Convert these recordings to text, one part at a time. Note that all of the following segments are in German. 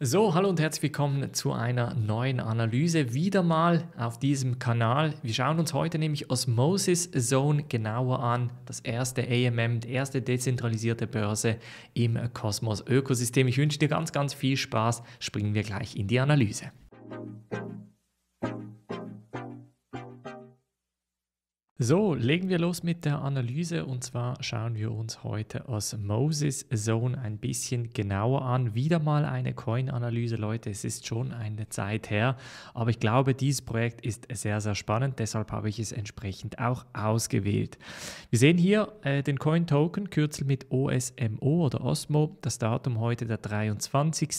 So, hallo und herzlich willkommen zu einer neuen Analyse, wieder mal auf diesem Kanal. Wir schauen uns heute nämlich Osmosis Zone genauer an, das erste AMM, die erste dezentralisierte Börse im Kosmos Ökosystem. Ich wünsche dir ganz, ganz viel Spaß. Springen wir gleich in die Analyse. Musik so, legen wir los mit der Analyse und zwar schauen wir uns heute Osmosis Zone ein bisschen genauer an. Wieder mal eine Coin-Analyse, Leute, es ist schon eine Zeit her, aber ich glaube, dieses Projekt ist sehr, sehr spannend, deshalb habe ich es entsprechend auch ausgewählt. Wir sehen hier äh, den Coin-Token, Kürzel mit OSMO oder OSMO, das Datum heute der 23.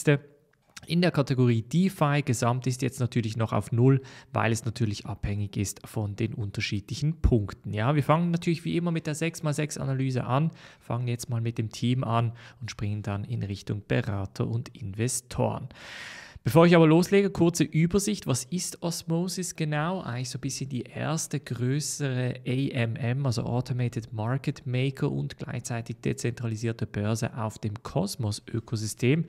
In der Kategorie DeFi Gesamt ist jetzt natürlich noch auf Null, weil es natürlich abhängig ist von den unterschiedlichen Punkten. Ja, wir fangen natürlich wie immer mit der 6x6-Analyse an, fangen jetzt mal mit dem Team an und springen dann in Richtung Berater und Investoren. Bevor ich aber loslege, kurze Übersicht. Was ist Osmosis genau? Eigentlich so ein bisschen die erste größere AMM, also Automated Market Maker und gleichzeitig dezentralisierte Börse auf dem Kosmos-Ökosystem.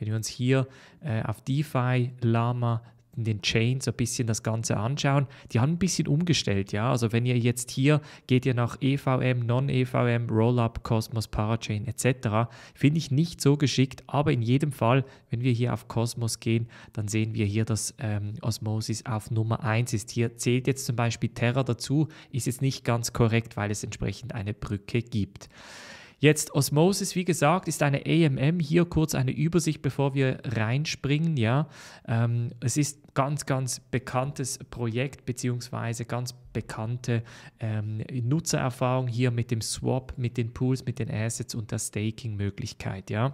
Wenn wir uns hier äh, auf DeFi, Lama, den Chains so ein bisschen das Ganze anschauen. Die haben ein bisschen umgestellt, ja. Also wenn ihr jetzt hier geht ihr nach EVM, Non-EVM, Rollup, Cosmos, Parachain etc. Finde ich nicht so geschickt, aber in jedem Fall, wenn wir hier auf Cosmos gehen, dann sehen wir hier, dass ähm, Osmosis auf Nummer 1 ist. Hier zählt jetzt zum Beispiel Terra dazu, ist jetzt nicht ganz korrekt, weil es entsprechend eine Brücke gibt. Jetzt Osmosis, wie gesagt, ist eine AMM. Hier kurz eine Übersicht, bevor wir reinspringen. Ja, ähm, es ist ganz, ganz bekanntes Projekt beziehungsweise ganz bekannte ähm, Nutzererfahrung hier mit dem Swap, mit den Pools, mit den Assets und der Staking-Möglichkeit. Ja.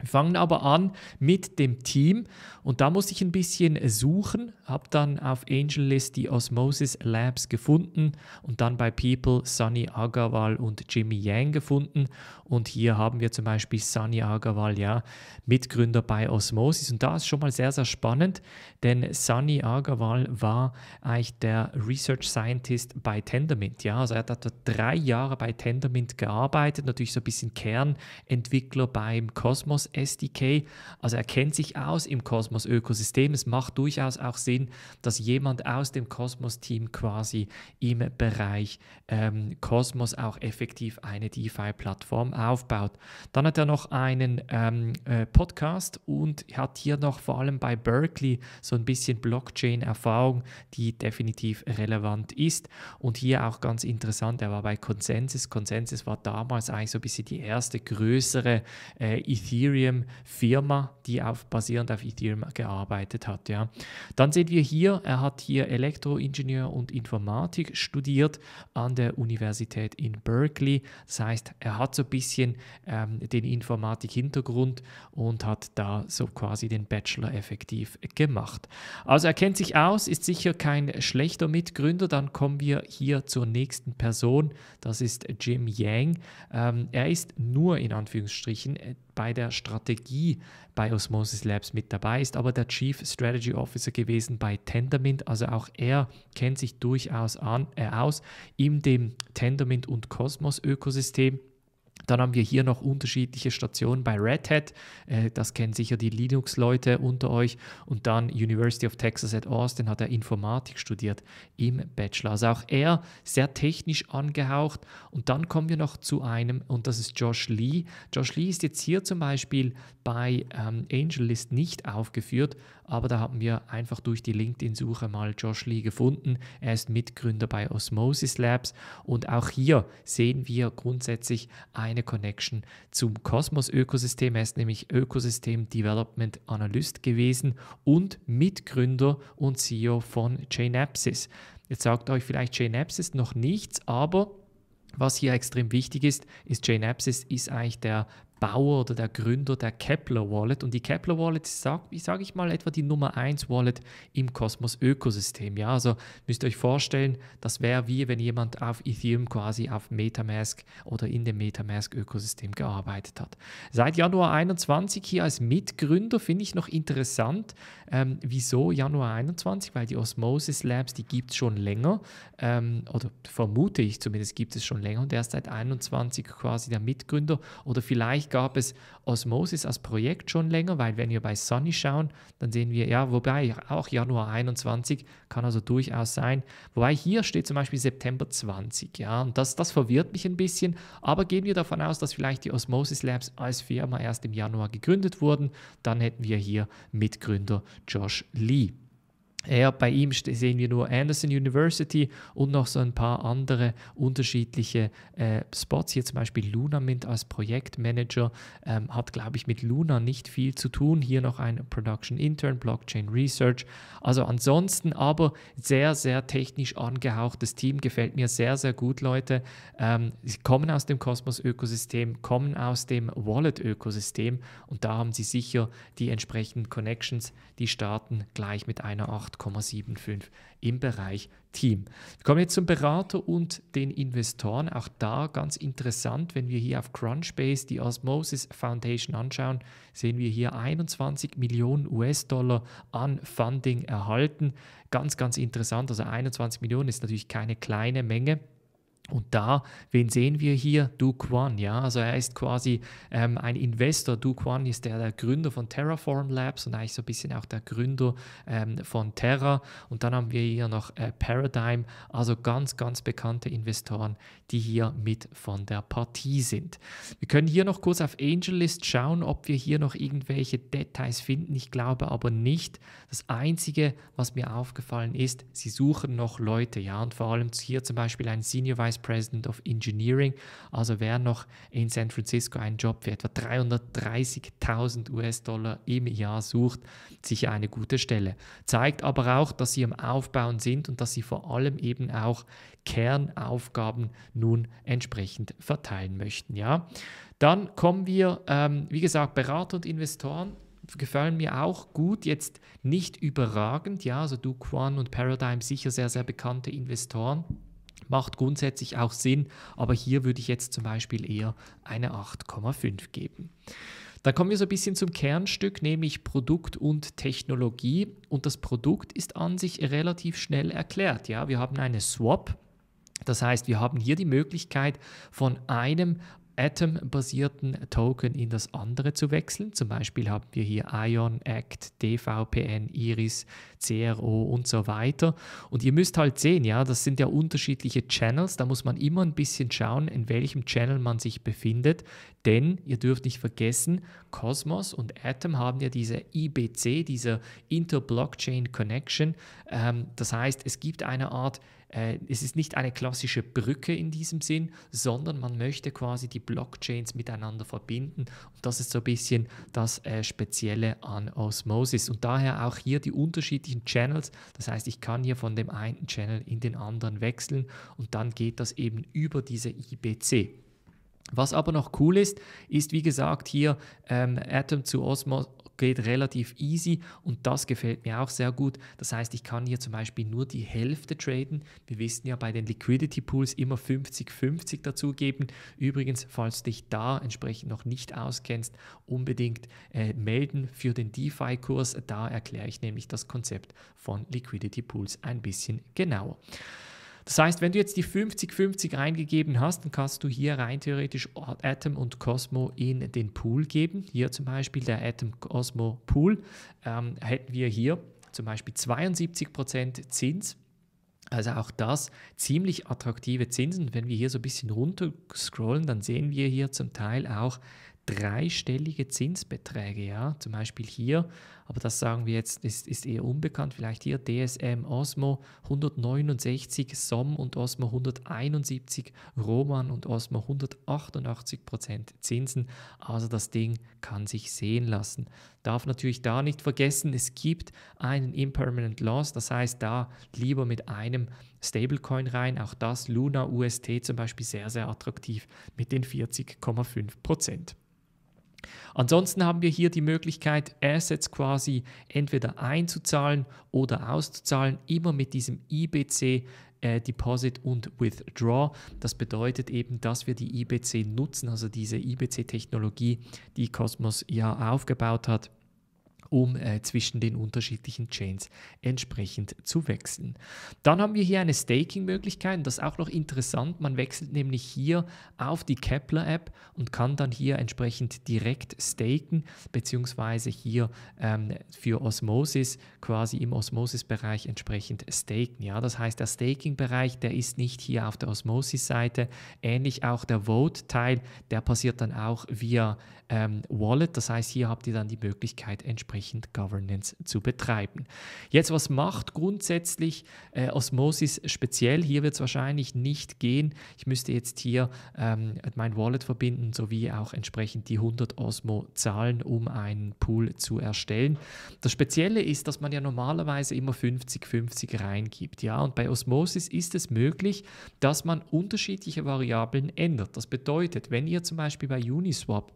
Wir fangen aber an mit dem Team und da muss ich ein bisschen suchen, habe dann auf AngelList die Osmosis Labs gefunden und dann bei People Sunny Agarwal und Jimmy Yang gefunden und hier haben wir zum Beispiel Sunny Agarwal, ja, Mitgründer bei Osmosis und da ist schon mal sehr, sehr spannend, denn Sunny Agarwal war eigentlich der Research Scientist bei Tendermint, ja, also er hat etwa drei Jahre bei Tendermint gearbeitet, natürlich so ein bisschen Kernentwickler beim Cosmos Cosmos SDK. Also er kennt sich aus im Cosmos Ökosystem. Es macht durchaus auch Sinn, dass jemand aus dem Cosmos Team quasi im Bereich ähm, Cosmos auch effektiv eine DeFi-Plattform aufbaut. Dann hat er noch einen ähm, äh, Podcast und hat hier noch vor allem bei Berkeley so ein bisschen Blockchain-Erfahrung, die definitiv relevant ist. Und hier auch ganz interessant, er war bei Consensus. Consensus war damals eigentlich so ein bisschen die erste größere äh, Ethereum Ethereum-Firma, die auf, basierend auf Ethereum gearbeitet hat. Ja. Dann sehen wir hier, er hat hier Elektroingenieur und Informatik studiert an der Universität in Berkeley. Das heißt, er hat so ein bisschen ähm, den Informatik-Hintergrund und hat da so quasi den Bachelor effektiv gemacht. Also er kennt sich aus, ist sicher kein schlechter Mitgründer. Dann kommen wir hier zur nächsten Person. Das ist Jim Yang. Ähm, er ist nur in Anführungsstrichen äh, bei der Strategie bei Osmosis Labs mit dabei, ist aber der Chief Strategy Officer gewesen bei Tendermint. Also auch er kennt sich durchaus an, äh, aus in dem Tendermint und Cosmos Ökosystem. Dann haben wir hier noch unterschiedliche Stationen bei Red Hat. Äh, das kennen sicher die Linux-Leute unter euch. Und dann University of Texas at Austin hat er Informatik studiert im Bachelor. Also auch er sehr technisch angehaucht. Und dann kommen wir noch zu einem, und das ist Josh Lee. Josh Lee ist jetzt hier zum Beispiel bei ähm, AngelList nicht aufgeführt, aber da haben wir einfach durch die LinkedIn-Suche mal Josh Lee gefunden. Er ist Mitgründer bei Osmosis Labs und auch hier sehen wir grundsätzlich eine Connection zum Kosmos-Ökosystem. Er ist nämlich Ökosystem Development Analyst gewesen und Mitgründer und CEO von Chainapsis. Jetzt sagt euch vielleicht Chainapsis noch nichts, aber was hier extrem wichtig ist, ist Chainapsis ist eigentlich der Bauer oder der Gründer der Kepler Wallet. Und die Kepler Wallet ist, sag, sage ich mal, etwa die Nummer 1 Wallet im Kosmos Ökosystem. Ja, also müsst ihr euch vorstellen, das wäre wie wenn jemand auf Ethereum quasi auf Metamask oder in dem Metamask Ökosystem gearbeitet hat. Seit Januar 21 hier als Mitgründer finde ich noch interessant. Ähm, wieso Januar 21? Weil die Osmosis Labs, die gibt es schon länger ähm, oder vermute ich zumindest gibt es schon länger und er ist seit 21 quasi der Mitgründer oder vielleicht gab es Osmosis als Projekt schon länger, weil wenn wir bei Sunny schauen, dann sehen wir ja, wobei auch Januar 21 kann also durchaus sein. Wobei hier steht zum Beispiel September 20, ja, und das, das verwirrt mich ein bisschen, aber gehen wir davon aus, dass vielleicht die Osmosis Labs als Firma erst im Januar gegründet wurden, dann hätten wir hier Mitgründer Josh Lee. Er, bei ihm sehen wir nur Anderson University und noch so ein paar andere unterschiedliche äh, Spots. Hier zum Beispiel Lunamint als Projektmanager ähm, hat, glaube ich, mit Luna nicht viel zu tun. Hier noch ein Production Intern, Blockchain Research. Also ansonsten aber sehr, sehr technisch angehauchtes Team. Gefällt mir sehr, sehr gut, Leute. Ähm, sie kommen aus dem Cosmos-Ökosystem, kommen aus dem Wallet-Ökosystem und da haben sie sicher die entsprechenden Connections. Die starten gleich mit einer 8. 8,75 im Bereich Team. Wir kommen jetzt zum Berater und den Investoren. Auch da ganz interessant, wenn wir hier auf Crunchbase die Osmosis Foundation anschauen, sehen wir hier 21 Millionen US-Dollar an Funding erhalten. Ganz, ganz interessant. Also 21 Millionen ist natürlich keine kleine Menge. Und da, wen sehen wir hier? Du Quan, ja, also er ist quasi ähm, ein Investor. Du Quan ist der, der, Gründer von Terraform Labs und eigentlich so ein bisschen auch der Gründer ähm, von Terra. Und dann haben wir hier noch äh, Paradigm, also ganz, ganz bekannte Investoren, die hier mit von der Partie sind. Wir können hier noch kurz auf AngelList schauen, ob wir hier noch irgendwelche Details finden. Ich glaube aber nicht. Das Einzige, was mir aufgefallen ist, sie suchen noch Leute, ja, und vor allem hier zum Beispiel ein Senior Vice Vice President of Engineering. Also wer noch in San Francisco einen Job für etwa 330.000 US-Dollar im Jahr sucht, sicher eine gute Stelle. Zeigt aber auch, dass sie im Aufbauen sind und dass sie vor allem eben auch Kernaufgaben nun entsprechend verteilen möchten. Ja? Dann kommen wir, ähm, wie gesagt, Berater und Investoren gefallen mir auch gut, jetzt nicht überragend, ja, also Du Duquan und Paradigm sicher sehr, sehr bekannte Investoren. Macht grundsätzlich auch Sinn, aber hier würde ich jetzt zum Beispiel eher eine 8,5 geben. Dann kommen wir so ein bisschen zum Kernstück, nämlich Produkt und Technologie. Und das Produkt ist an sich relativ schnell erklärt. Ja, wir haben eine Swap. Das heißt, wir haben hier die Möglichkeit, von einem Atom-basierten Token in das andere zu wechseln. Zum Beispiel haben wir hier Ion, Act, DVPN, Iris, CRO und so weiter. Und ihr müsst halt sehen, ja, das sind ja unterschiedliche Channels. Da muss man immer ein bisschen schauen, in welchem Channel man sich befindet. Denn ihr dürft nicht vergessen, Cosmos und Atom haben ja diese IBC, diese Inter-Blockchain Connection. Ähm, das heißt, es gibt eine Art äh, es ist nicht eine klassische Brücke in diesem Sinn, sondern man möchte quasi die Blockchains miteinander verbinden. Und das ist so ein bisschen das äh, Spezielle an Osmosis. Und daher auch hier die unterschiedlichen Channels. Das heißt, ich kann hier von dem einen Channel in den anderen wechseln und dann geht das eben über diese IBC. Was aber noch cool ist, ist wie gesagt hier ähm, Atom zu Osmo geht relativ easy und das gefällt mir auch sehr gut. Das heißt, ich kann hier zum Beispiel nur die Hälfte traden. Wir wissen ja bei den Liquidity Pools immer 50-50 dazugeben. Übrigens, falls dich da entsprechend noch nicht auskennst, unbedingt äh, melden für den DeFi-Kurs. Da erkläre ich nämlich das Konzept von Liquidity Pools ein bisschen genauer. Das heißt, wenn du jetzt die 50-50 eingegeben hast, dann kannst du hier rein theoretisch Atom und Cosmo in den Pool geben. Hier zum Beispiel der Atom Cosmo Pool ähm, hätten wir hier zum Beispiel 72% Zins. Also auch das ziemlich attraktive Zinsen. Wenn wir hier so ein bisschen runter scrollen, dann sehen wir hier zum Teil auch dreistellige Zinsbeträge, ja, zum Beispiel hier, aber das sagen wir jetzt, ist, ist eher unbekannt, vielleicht hier DSM Osmo 169, SOM und Osmo 171, Roman und Osmo 188 Zinsen, also das Ding kann sich sehen lassen. Darf natürlich da nicht vergessen, es gibt einen Impermanent Loss, das heißt da lieber mit einem Stablecoin rein, auch das Luna UST zum Beispiel sehr, sehr attraktiv mit den 40,5 Ansonsten haben wir hier die Möglichkeit, Assets quasi entweder einzuzahlen oder auszuzahlen, immer mit diesem IBC äh, Deposit und Withdraw. Das bedeutet eben, dass wir die IBC nutzen, also diese IBC-Technologie, die Cosmos ja aufgebaut hat um äh, zwischen den unterschiedlichen Chains entsprechend zu wechseln. Dann haben wir hier eine Staking-Möglichkeit, das ist auch noch interessant. Man wechselt nämlich hier auf die Kepler-App und kann dann hier entsprechend direkt staken, beziehungsweise hier ähm, für Osmosis quasi im Osmosis-Bereich entsprechend staken. Ja? Das heißt, der Staking-Bereich, der ist nicht hier auf der Osmosis-Seite. Ähnlich auch der Vote-Teil, der passiert dann auch via ähm, Wallet. Das heißt, hier habt ihr dann die Möglichkeit entsprechend entsprechend Governance zu betreiben. Jetzt, was macht grundsätzlich äh, Osmosis speziell? Hier wird es wahrscheinlich nicht gehen. Ich müsste jetzt hier ähm, mein Wallet verbinden, sowie auch entsprechend die 100 Osmo zahlen, um einen Pool zu erstellen. Das Spezielle ist, dass man ja normalerweise immer 50-50 reingibt. Ja? Und bei Osmosis ist es möglich, dass man unterschiedliche Variablen ändert. Das bedeutet, wenn ihr zum Beispiel bei Uniswap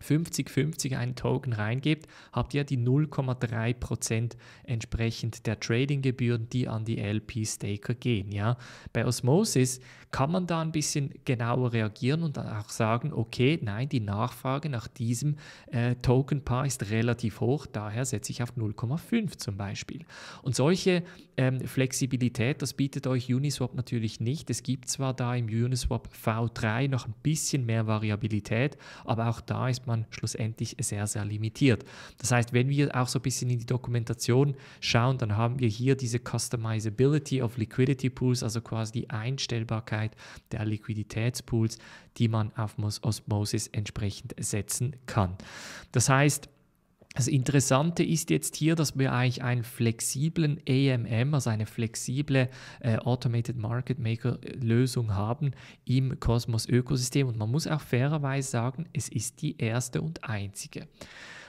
50-50 einen Token reingebt, habt ihr die 0,3% entsprechend der Tradinggebühren, die an die LP-Staker gehen. Ja? Bei Osmosis kann man da ein bisschen genauer reagieren und dann auch sagen, okay, nein, die Nachfrage nach diesem äh, Token-Paar ist relativ hoch, daher setze ich auf 0,5 zum Beispiel. Und solche ähm, Flexibilität, das bietet euch Uniswap natürlich nicht. Es gibt zwar da im Uniswap V3 noch ein bisschen mehr Variabilität, aber auch da ist bleibt man schlussendlich sehr, sehr limitiert. Das heißt, wenn wir auch so ein bisschen in die Dokumentation schauen, dann haben wir hier diese Customizability of Liquidity Pools, also quasi die Einstellbarkeit der Liquiditätspools, die man auf Osmosis entsprechend setzen kann. Das heißt, das Interessante ist jetzt hier, dass wir eigentlich einen flexiblen AMM, also eine flexible äh, Automated Market Maker äh, Lösung haben im Cosmos Ökosystem. Und man muss auch fairerweise sagen, es ist die erste und einzige.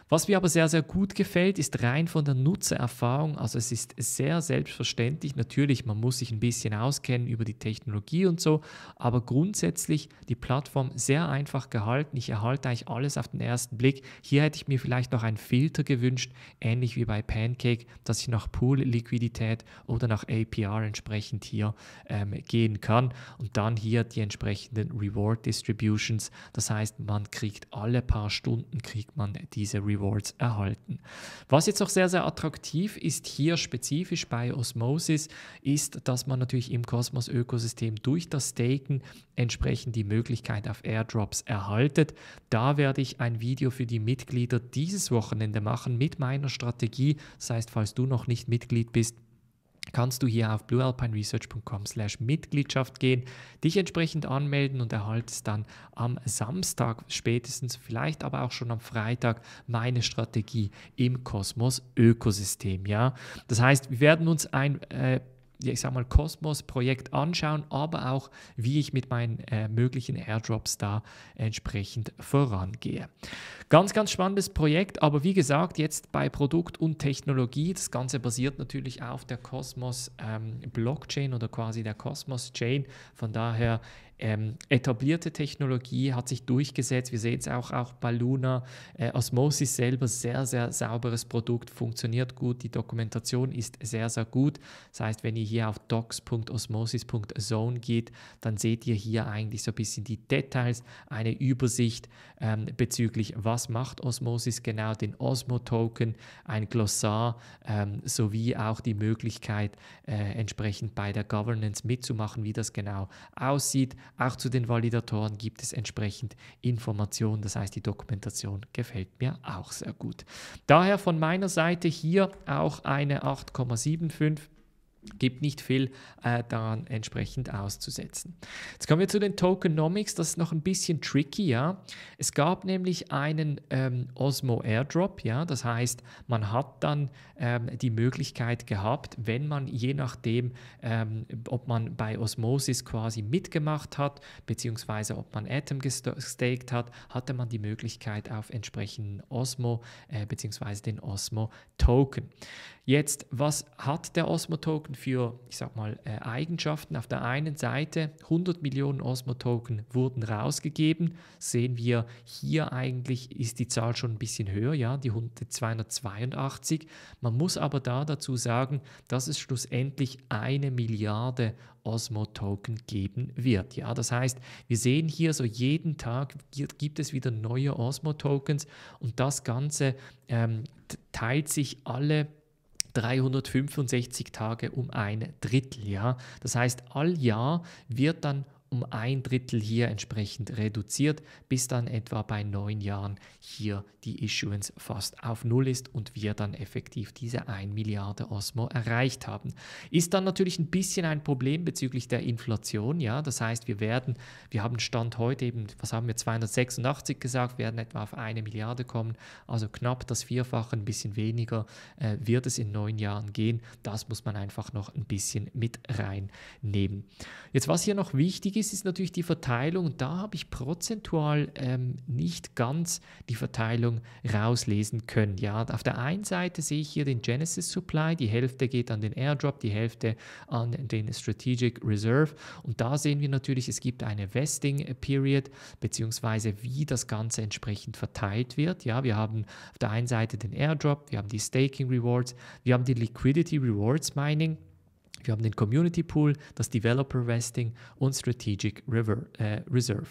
Was mir aber sehr, sehr gut gefällt, ist rein von der Nutzererfahrung. Also es ist sehr selbstverständlich. Natürlich, man muss sich ein bisschen auskennen über die Technologie und so, aber grundsätzlich die Plattform sehr einfach gehalten. Ich erhalte eigentlich alles auf den ersten Blick. Hier hätte ich mir vielleicht noch einen Filter gewünscht, ähnlich wie bei Pancake, dass ich nach Pool-Liquidität oder nach APR entsprechend hier ähm, gehen kann. Und dann hier die entsprechenden Reward Distributions. Das heißt, man kriegt alle paar Stunden kriegt man diese Reward Rewards erhalten. Was jetzt auch sehr, sehr attraktiv ist hier spezifisch bei Osmosis, ist, dass man natürlich im kosmos ökosystem durch das Staken entsprechend die Möglichkeit auf Airdrops erhaltet. Da werde ich ein Video für die Mitglieder dieses Wochenende machen mit meiner Strategie. Das heißt, falls du noch nicht Mitglied bist, kannst du hier auf bluealpineresearch.com/slash Mitgliedschaft gehen, dich entsprechend anmelden und erhaltest dann am Samstag spätestens, vielleicht aber auch schon am Freitag, meine Strategie im Kosmos Ökosystem. Ja? Das heißt, wir werden uns ein äh, ich sag mal, Kosmos-Projekt anschauen, aber auch, wie ich mit meinen äh, möglichen Airdrops da entsprechend vorangehe. Ganz, ganz spannendes Projekt, aber wie gesagt, jetzt bei Produkt und Technologie, das Ganze basiert natürlich auf der Kosmos ähm, Blockchain oder quasi der Kosmos Chain. Von daher ähm, etablierte Technologie hat sich durchgesetzt. Wir sehen es auch, auch bei Luna. Äh, Osmosis selber, sehr, sehr sauberes Produkt, funktioniert gut. Die Dokumentation ist sehr, sehr gut. Das heißt, wenn ihr hier auf docs.osmosis.zone geht, dann seht ihr hier eigentlich so ein bisschen die Details, eine Übersicht ähm, bezüglich, was macht Osmosis genau, den Osmo-Token, ein Glossar ähm, sowie auch die Möglichkeit, äh, entsprechend bei der Governance mitzumachen, wie das genau aussieht auch zu den Validatoren gibt es entsprechend Informationen. Das heißt, die Dokumentation gefällt mir auch sehr gut. Daher von meiner Seite hier auch eine 8,75 gibt nicht viel äh, daran entsprechend auszusetzen. Jetzt kommen wir zu den Tokenomics, das ist noch ein bisschen tricky, ja. Es gab nämlich einen ähm, Osmo Airdrop, ja, das heißt, man hat dann ähm, die Möglichkeit gehabt, wenn man je nachdem, ähm, ob man bei Osmosis quasi mitgemacht hat, beziehungsweise ob man Atom gestaked hat, hatte man die Möglichkeit auf entsprechenden Osmo, äh, beziehungsweise den Osmo Token. Jetzt, was hat der Osmo Token? Token für, ich sag mal, äh, Eigenschaften. Auf der einen Seite 100 Millionen Osmo-Token wurden rausgegeben. Sehen wir hier eigentlich ist die Zahl schon ein bisschen höher, ja, die 282. Man muss aber da dazu sagen, dass es schlussendlich eine Milliarde Osmo-Token geben wird. Ja, das heißt, wir sehen hier so jeden Tag gibt es wieder neue Osmo-Tokens und das Ganze ähm, teilt sich alle 365 Tage um ein Drittel. Ja? Das heißt, all Jahr wird dann um ein Drittel hier entsprechend reduziert, bis dann etwa bei neun Jahren hier die Issuance fast auf Null ist und wir dann effektiv diese 1 Milliarde Osmo erreicht haben. Ist dann natürlich ein bisschen ein Problem bezüglich der Inflation, ja, das heißt, wir werden, wir haben Stand heute eben, was haben wir, 286 gesagt, werden etwa auf eine Milliarde kommen, also knapp das Vierfache, ein bisschen weniger äh, wird es in neun Jahren gehen, das muss man einfach noch ein bisschen mit reinnehmen. Jetzt was hier noch wichtig ist, ist, ist natürlich die Verteilung. Da habe ich prozentual ähm, nicht ganz die Verteilung rauslesen können. Ja, auf der einen Seite sehe ich hier den Genesis Supply. Die Hälfte geht an den Airdrop, die Hälfte an den Strategic Reserve. Und da sehen wir natürlich, es gibt eine Vesting Period, beziehungsweise wie das Ganze entsprechend verteilt wird. Ja, wir haben auf der einen Seite den Airdrop, wir haben die Staking Rewards, wir haben die Liquidity Rewards Mining. Wir haben den Community Pool, das Developer Vesting und Strategic River, äh, Reserve.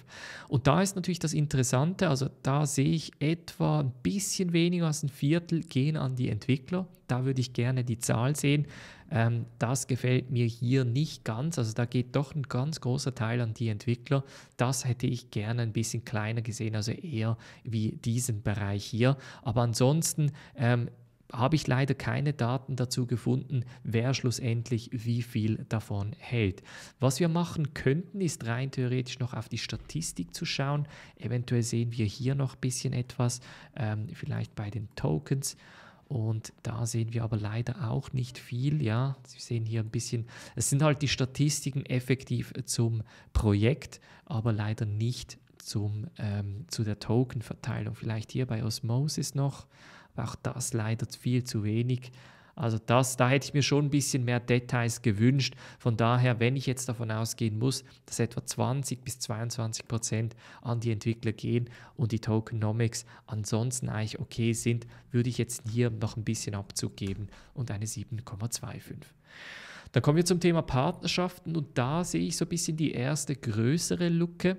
Und da ist natürlich das Interessante, also da sehe ich etwa ein bisschen weniger als ein Viertel gehen an die Entwickler. Da würde ich gerne die Zahl sehen. Ähm, das gefällt mir hier nicht ganz. Also da geht doch ein ganz großer Teil an die Entwickler. Das hätte ich gerne ein bisschen kleiner gesehen, also eher wie diesen Bereich hier. Aber ansonsten ähm, habe ich leider keine Daten dazu gefunden, wer schlussendlich wie viel davon hält. Was wir machen könnten, ist rein theoretisch noch auf die Statistik zu schauen. Eventuell sehen wir hier noch ein bisschen etwas, ähm, vielleicht bei den Tokens. Und da sehen wir aber leider auch nicht viel. Ja, Sie sehen hier ein bisschen, es sind halt die Statistiken effektiv zum Projekt, aber leider nicht zum, ähm, zu der Tokenverteilung. Vielleicht hier bei Osmosis noch. Auch das leider viel zu wenig. Also das, da hätte ich mir schon ein bisschen mehr Details gewünscht. Von daher, wenn ich jetzt davon ausgehen muss, dass etwa 20 bis 22 Prozent an die Entwickler gehen und die Tokenomics ansonsten eigentlich okay sind, würde ich jetzt hier noch ein bisschen Abzug geben und eine 7,25. Dann kommen wir zum Thema Partnerschaften und da sehe ich so ein bisschen die erste größere Lücke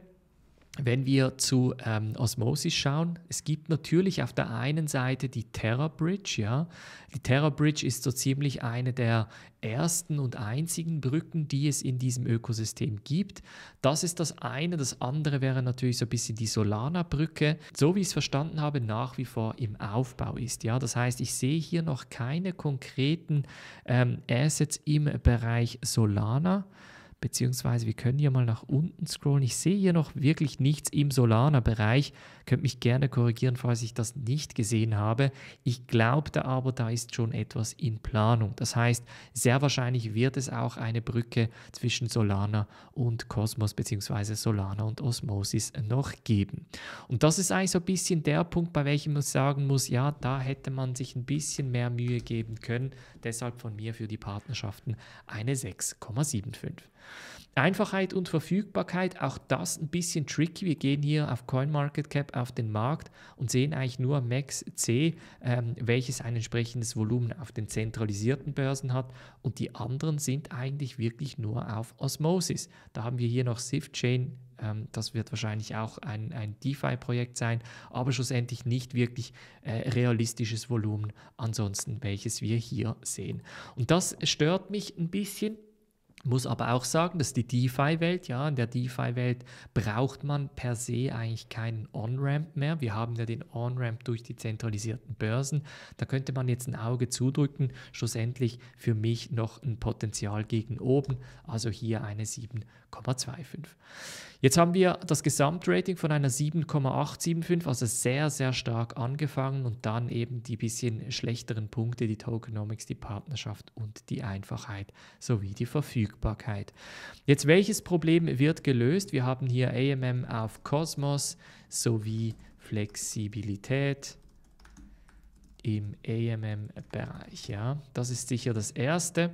wenn wir zu ähm, Osmosis schauen, es gibt natürlich auf der einen Seite die Terra Bridge. Ja? Die Terra Bridge ist so ziemlich eine der ersten und einzigen Brücken, die es in diesem Ökosystem gibt. Das ist das eine. Das andere wäre natürlich so ein bisschen die Solana-Brücke, so wie ich es verstanden habe, nach wie vor im Aufbau ist. Ja? Das heißt, ich sehe hier noch keine konkreten ähm, Assets im Bereich Solana beziehungsweise wir können hier mal nach unten scrollen. Ich sehe hier noch wirklich nichts im Solana-Bereich. Könnt mich gerne korrigieren, falls ich das nicht gesehen habe. Ich glaubte aber, da ist schon etwas in Planung. Das heißt, sehr wahrscheinlich wird es auch eine Brücke zwischen Solana und Cosmos beziehungsweise Solana und Osmosis noch geben. Und das ist eigentlich so ein bisschen der Punkt, bei welchem man sagen muss, ja, da hätte man sich ein bisschen mehr Mühe geben können. Deshalb von mir für die Partnerschaften eine 6,75. Einfachheit und Verfügbarkeit, auch das ein bisschen tricky. Wir gehen hier auf CoinMarketCap auf den Markt und sehen eigentlich nur Max C, ähm, welches ein entsprechendes Volumen auf den zentralisierten Börsen hat und die anderen sind eigentlich wirklich nur auf Osmosis. Da haben wir hier noch Sift Chain ähm, das wird wahrscheinlich auch ein, ein DeFi-Projekt sein, aber schlussendlich nicht wirklich äh, realistisches Volumen ansonsten, welches wir hier sehen. Und das stört mich ein bisschen. Muss aber auch sagen, dass die DeFi-Welt, ja, in der DeFi-Welt braucht man per se eigentlich keinen On-Ramp mehr. Wir haben ja den On-Ramp durch die zentralisierten Börsen. Da könnte man jetzt ein Auge zudrücken. Schlussendlich für mich noch ein Potenzial gegen oben. Also hier eine 7 7,25. Jetzt haben wir das Gesamtrating von einer 7,875, also sehr, sehr stark angefangen und dann eben die bisschen schlechteren Punkte, die Tokenomics, die Partnerschaft und die Einfachheit sowie die Verfügbarkeit. Jetzt welches Problem wird gelöst? Wir haben hier AMM auf Cosmos sowie Flexibilität im AMM-Bereich. Ja, das ist sicher das erste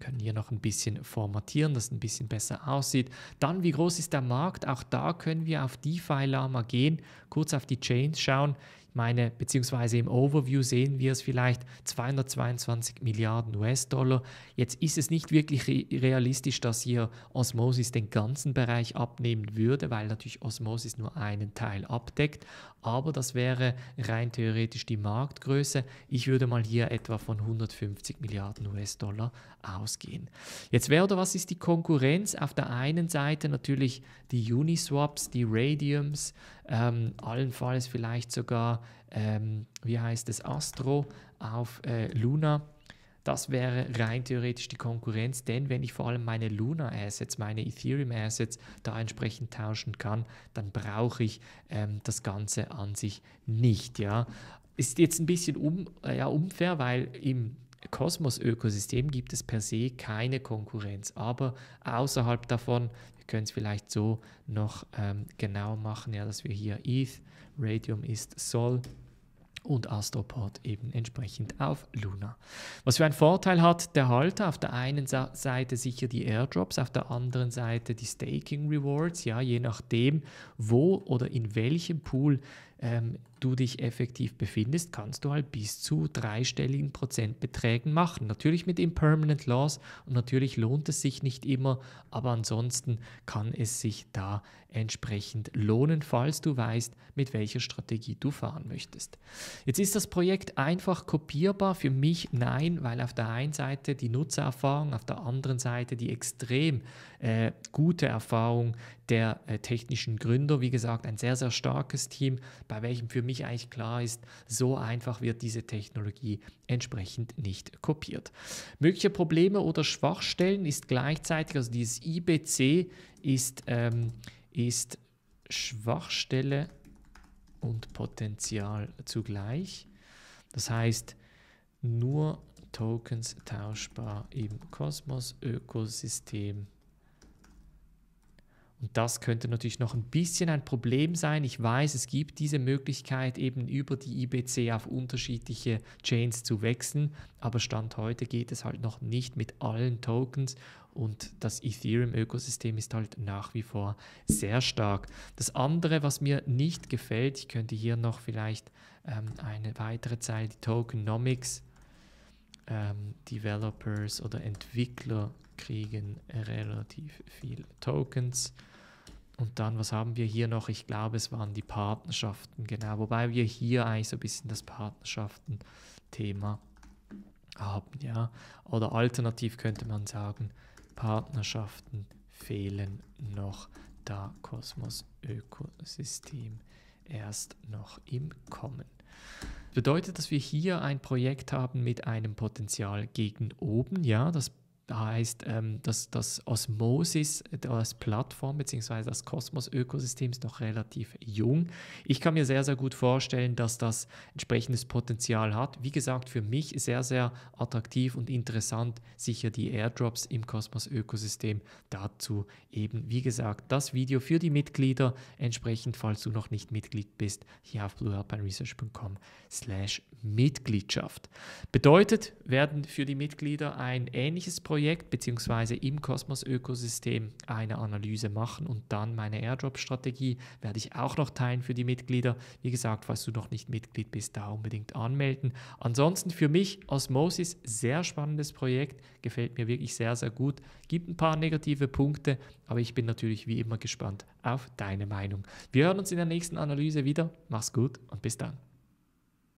können hier noch ein bisschen formatieren, dass es ein bisschen besser aussieht. Dann, wie groß ist der Markt? Auch da können wir auf DeFi Lama gehen, kurz auf die Chains schauen meine, beziehungsweise im Overview sehen wir es vielleicht, 222 Milliarden US-Dollar. Jetzt ist es nicht wirklich realistisch, dass hier Osmosis den ganzen Bereich abnehmen würde, weil natürlich Osmosis nur einen Teil abdeckt. Aber das wäre rein theoretisch die Marktgröße. Ich würde mal hier etwa von 150 Milliarden US-Dollar ausgehen. Jetzt wäre oder was ist die Konkurrenz? Auf der einen Seite natürlich die Uniswaps, die Radiums, ähm, allenfalls vielleicht sogar ähm, wie heißt es, Astro auf äh, Luna. Das wäre rein theoretisch die Konkurrenz, denn wenn ich vor allem meine Luna-Assets, meine Ethereum-Assets da entsprechend tauschen kann, dann brauche ich ähm, das Ganze an sich nicht. Ja? Ist jetzt ein bisschen um, äh, ja, unfair, weil im Kosmos-Ökosystem gibt es per se keine Konkurrenz, aber außerhalb davon können es vielleicht so noch ähm, genau machen, ja, dass wir hier ETH, Radium ist Sol und Astroport eben entsprechend auf Luna. Was für einen Vorteil hat der Halter? Auf der einen Seite sicher die Airdrops, auf der anderen Seite die Staking Rewards, ja, je nachdem, wo oder in welchem Pool ähm, du dich effektiv befindest, kannst du halt bis zu dreistelligen Prozentbeträgen machen. Natürlich mit Impermanent Loss und natürlich lohnt es sich nicht immer, aber ansonsten kann es sich da entsprechend lohnen, falls du weißt, mit welcher Strategie du fahren möchtest. Jetzt ist das Projekt einfach kopierbar. Für mich nein, weil auf der einen Seite die Nutzererfahrung, auf der anderen Seite die extrem äh, gute Erfahrung, der äh, technischen Gründer. Wie gesagt, ein sehr, sehr starkes Team, bei welchem für mich eigentlich klar ist, so einfach wird diese Technologie entsprechend nicht kopiert. Mögliche Probleme oder Schwachstellen ist gleichzeitig, also dieses IBC ist, ähm, ist Schwachstelle und Potenzial zugleich. Das heißt, nur Tokens tauschbar im Kosmos-Ökosystem und das könnte natürlich noch ein bisschen ein Problem sein. Ich weiß, es gibt diese Möglichkeit, eben über die IBC auf unterschiedliche Chains zu wechseln, aber Stand heute geht es halt noch nicht mit allen Tokens und das Ethereum-Ökosystem ist halt nach wie vor sehr stark. Das andere, was mir nicht gefällt, ich könnte hier noch vielleicht ähm, eine weitere Zeile, die Tokenomics, ähm, Developers oder Entwickler kriegen relativ viel Tokens. Und dann, was haben wir hier noch? Ich glaube, es waren die Partnerschaften, genau. Wobei wir hier eigentlich so ein bisschen das Partnerschaften-Thema haben, ja. Oder alternativ könnte man sagen, Partnerschaften fehlen noch, da Kosmos Ökosystem erst noch im Kommen. Bedeutet, dass wir hier ein Projekt haben mit einem Potenzial gegen oben, ja, das da heißt, ähm, dass das Osmosis das äh, Plattform bzw. das Kosmos-Ökosystem ist noch relativ jung. Ich kann mir sehr, sehr gut vorstellen, dass das entsprechendes Potenzial hat. Wie gesagt, für mich sehr, sehr attraktiv und interessant sicher die Airdrops im Kosmos-Ökosystem. Dazu eben, wie gesagt, das Video für die Mitglieder. Entsprechend, falls du noch nicht Mitglied bist, hier auf bluealpineresearch.com slash Mitgliedschaft. Bedeutet, werden für die Mitglieder ein ähnliches Projekt Projekt bzw. im Kosmos-Ökosystem eine Analyse machen und dann meine Airdrop-Strategie werde ich auch noch teilen für die Mitglieder. Wie gesagt, falls du noch nicht Mitglied bist, da unbedingt anmelden. Ansonsten für mich Osmosis, sehr spannendes Projekt, gefällt mir wirklich sehr, sehr gut. Gibt ein paar negative Punkte, aber ich bin natürlich wie immer gespannt auf deine Meinung. Wir hören uns in der nächsten Analyse wieder. Mach's gut und bis dann.